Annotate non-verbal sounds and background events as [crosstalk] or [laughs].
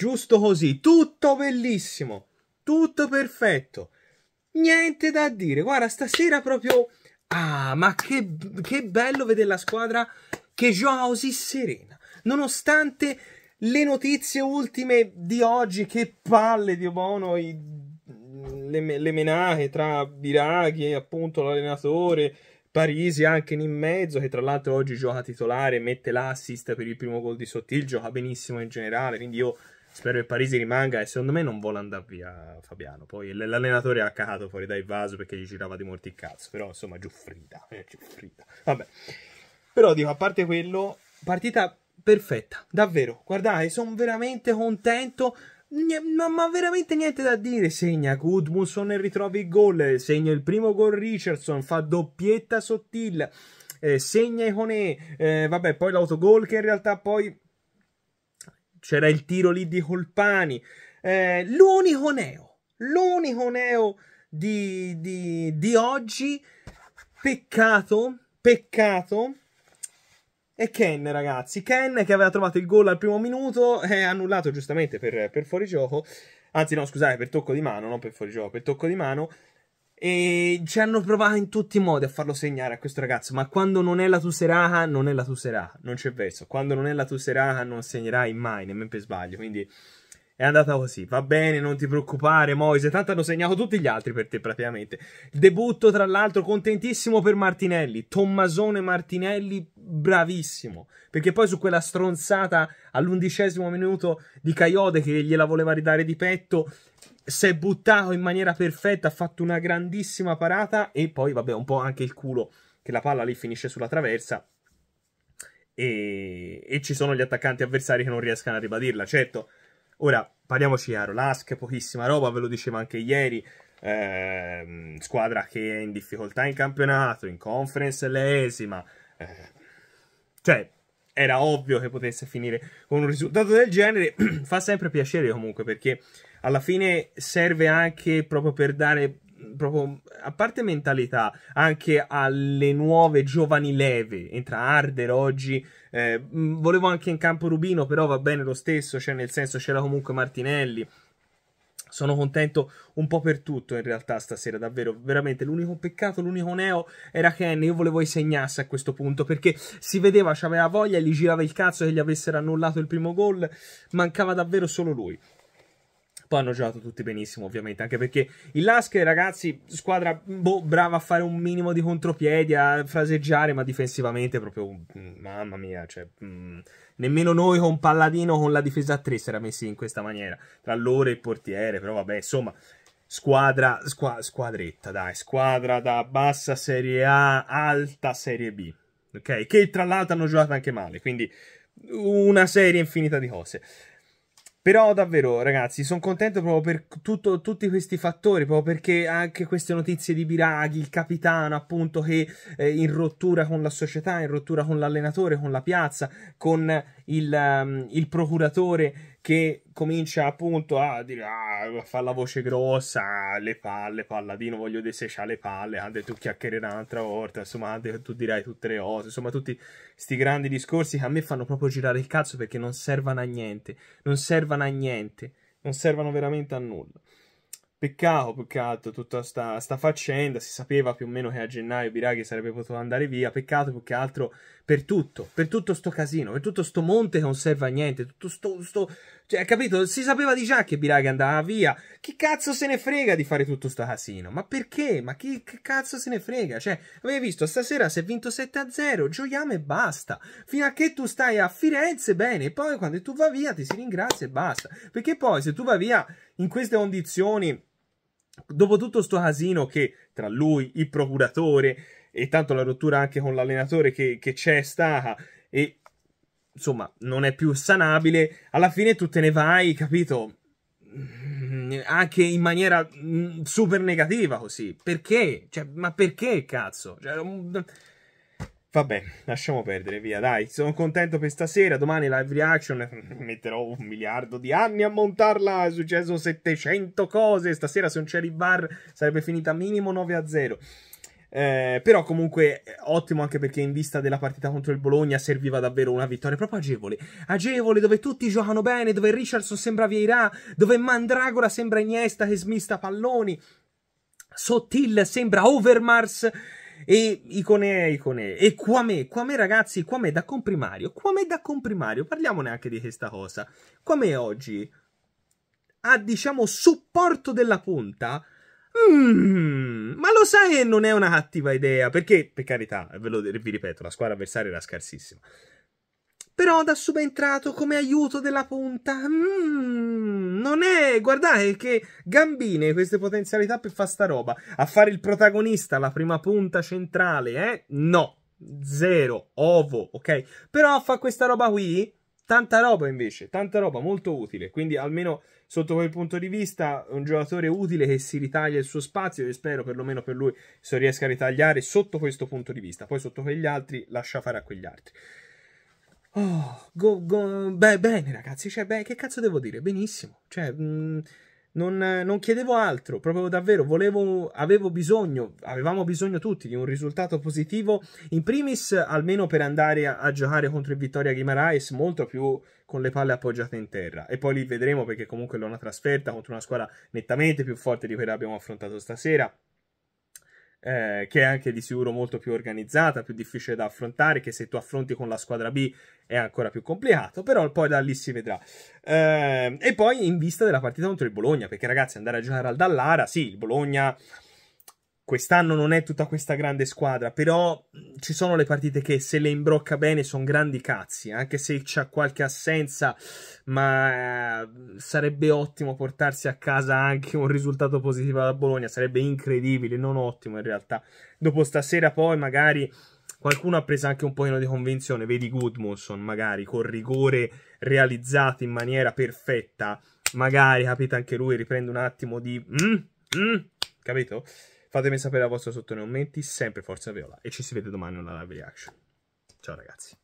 Giusto così, tutto bellissimo, tutto perfetto. Niente da dire. Guarda, stasera proprio Ah, ma che, che bello vedere la squadra che gioca così serena. Nonostante le notizie ultime di oggi, che palle di Obono, i, le, le menate tra Biraghi e appunto l'allenatore, Parisi anche in mezzo, che tra l'altro oggi gioca titolare, mette l'assist per il primo gol di Sottil, gioca benissimo in generale, quindi io... Spero che Parisi rimanga e secondo me non vuole andare via Fabiano. Poi l'allenatore ha cacato fuori dai vaso perché gli girava di molti cazzo. Però insomma, Giuffrida. Eh, Giuffrida. Vabbè. Però dico, a parte quello, partita perfetta, davvero. Guardate, sono veramente contento. Ma, ma, veramente niente da dire. Segna Gudmundsson e ritrovi il gol. Segna il primo gol Richardson, fa doppietta sottile. Eh, segna Iconè, eh, vabbè, poi l'autogol che in realtà poi c'era il tiro lì di Colpani. Eh, l'unico neo, l'unico neo di, di, di oggi. Peccato, peccato. E Ken, ragazzi, Ken che aveva trovato il gol al primo minuto è annullato giustamente per, per fuorigioco. Anzi, no, scusate, per tocco di mano, non per fuorigioco, per tocco di mano. E ci hanno provato in tutti i modi a farlo segnare a questo ragazzo. Ma quando non è la Tuseraha, non è la Tuseraha. Non c'è verso. Quando non è la Tuseraha, non segnerai mai, nemmeno per sbaglio. Quindi è andata così, va bene, non ti preoccupare Moise, tanto hanno segnato tutti gli altri per te praticamente. Il debutto tra l'altro contentissimo per Martinelli, Tommasone Martinelli bravissimo, perché poi su quella stronzata all'undicesimo minuto di Caiode che gliela voleva ridare di petto, si è buttato in maniera perfetta, ha fatto una grandissima parata e poi vabbè un po' anche il culo che la palla lì finisce sulla traversa e, e ci sono gli attaccanti avversari che non riescano a ribadirla, certo Ora, parliamoci chiaro, l'Ask è pochissima roba, ve lo dicevo anche ieri, eh, squadra che è in difficoltà in campionato, in conference l'esima, eh, cioè era ovvio che potesse finire con un risultato del genere, [clears throat] fa sempre piacere comunque perché alla fine serve anche proprio per dare proprio a parte mentalità, anche alle nuove giovani leve, entra Arder oggi. Eh, volevo anche in campo Rubino, però va bene lo stesso, cioè nel senso c'era comunque Martinelli. Sono contento un po' per tutto in realtà stasera, davvero, veramente l'unico peccato, l'unico neo era che io volevo segnasse a questo punto perché si vedeva, c'aveva voglia, gli girava il cazzo che gli avessero annullato il primo gol, mancava davvero solo lui hanno giocato tutti benissimo, ovviamente, anche perché il Lask, ragazzi, squadra boh, brava a fare un minimo di contropiedi, a fraseggiare, ma difensivamente proprio, mm, mamma mia, cioè, mh, mm, nemmeno noi con Palladino con la difesa a 3 si era messi in questa maniera, tra loro e il portiere, però vabbè, insomma, squadra, squa, squadretta, dai, squadra da bassa Serie A, alta Serie B, ok? Che tra l'altro hanno giocato anche male, quindi una serie infinita di cose. Però davvero, ragazzi, sono contento proprio per tutto, tutti questi fattori, proprio perché anche queste notizie di Biraghi, il capitano appunto che è eh, in rottura con la società, in rottura con l'allenatore, con la piazza, con il, um, il procuratore che comincia appunto a dire ah, fa la voce grossa, le palle, Palladino, voglio dire se c'ha le palle, ha detto chiacchiererà un'altra volta, insomma, tu dirai tutte le cose, insomma, tutti questi grandi discorsi che a me fanno proprio girare il cazzo perché non servono a niente, non servono a niente, non servono veramente a nulla. Peccato, peccato, tutta sta, sta, faccenda, si sapeva più o meno che a gennaio Biraghi sarebbe potuto andare via, peccato più che altro per tutto, per tutto sto casino, per tutto sto monte che non serve a niente, tutto sto, sto... cioè, capito, si sapeva di già che Biraghi andava via, chi cazzo se ne frega di fare tutto sto casino, ma perché, ma chi cazzo se ne frega, cioè, avevi visto, stasera si è vinto 7-0, gioiamo e basta, fino a che tu stai a Firenze, bene, e poi quando tu vai via ti si ringrazia e basta, perché poi se tu vai via in queste condizioni dopo tutto sto casino che tra lui, il procuratore e tanto la rottura anche con l'allenatore che, che c'è stata e insomma non è più sanabile, alla fine tu te ne vai, capito? Anche in maniera mm, super negativa così. Perché? Cioè, ma perché cazzo? Cioè, mm, Vabbè, lasciamo perdere, via, dai. Sono contento per stasera. Domani live reaction. [laughs] Metterò un miliardo di anni a montarla. È successo 700 cose. Stasera, se non c'è il bar, sarebbe finita minimo 9 a 0. Eh, però comunque eh, ottimo anche perché in vista della partita contro il Bologna serviva davvero una vittoria proprio agevole. Agevole dove tutti giocano bene, dove Richardson sembra Vieirà, dove Mandragora sembra Iniesta che smista palloni. Sottil sembra Overmars e Icone, Icone. E Quame, Quame ragazzi, Quame da comprimario. Quame da comprimario, parliamone anche di questa cosa. Quame oggi ha, diciamo, supporto della punta. Mm, ma lo sai che non è una cattiva idea, perché, per carità, ve lo, vi ripeto, la squadra avversaria era scarsissima però da subentrato come aiuto della punta. Mm, non è, guardate che gambine queste potenzialità per fare sta roba. A fare il protagonista, la prima punta centrale, eh? No, zero, ovo, ok? Però fa questa roba qui, tanta roba invece, tanta roba molto utile. Quindi almeno sotto quel punto di vista un giocatore utile che si ritaglia il suo spazio, io spero perlomeno per lui se riesca a ritagliare sotto questo punto di vista. Poi sotto quegli altri lascia fare a quegli altri. Oh, go, go, beh, bene ragazzi, cioè, beh, che cazzo devo dire? Benissimo, cioè, mh, mm, non, non, chiedevo altro, proprio davvero, volevo, avevo bisogno, avevamo bisogno tutti di un risultato positivo, in primis almeno per andare a, a giocare contro il Vittoria Guimaraes, molto più con le palle appoggiate in terra, e poi li vedremo perché comunque l'ho una trasferta contro una squadra nettamente più forte di quella che abbiamo affrontato stasera, eh, che è anche di sicuro molto più organizzata, più difficile da affrontare, che se tu affronti con la squadra B è ancora più complicato, però poi da lì si vedrà. Eh, e poi in vista della partita contro il Bologna, perché ragazzi andare a giocare al Dallara, sì, il Bologna Quest'anno non è tutta questa grande squadra, però ci sono le partite che se le imbrocca bene sono grandi cazzi, anche se c'è qualche assenza, ma sarebbe ottimo portarsi a casa anche un risultato positivo da Bologna, sarebbe incredibile, non ottimo in realtà. Dopo stasera poi magari qualcuno ha preso anche un po' di convinzione, vedi Goodmanson magari con rigore realizzato in maniera perfetta, magari capite anche lui riprende un attimo di... Mm, mm, capito? Fatemi sapere la vostra sotto nei commenti, sempre Forza Viola e ci si vede domani nella live reaction. Ciao ragazzi.